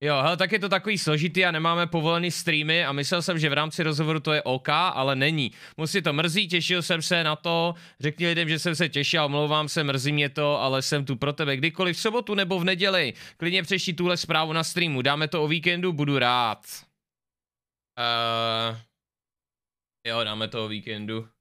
Jo, hele, tak je to takový složitý a nemáme povolený streamy a myslel jsem, že v rámci rozhovoru to je OK, ale není. Musí to mrzí, těšil jsem se na to, řekni lidem, že jsem se těšil, omlouvám se, mrzí mě to, ale jsem tu pro tebe kdykoliv v sobotu nebo v neděli. Klidně přeští tuhle zprávu na streamu, dáme to o víkendu, budu rád. Uh, jo, dáme to o víkendu.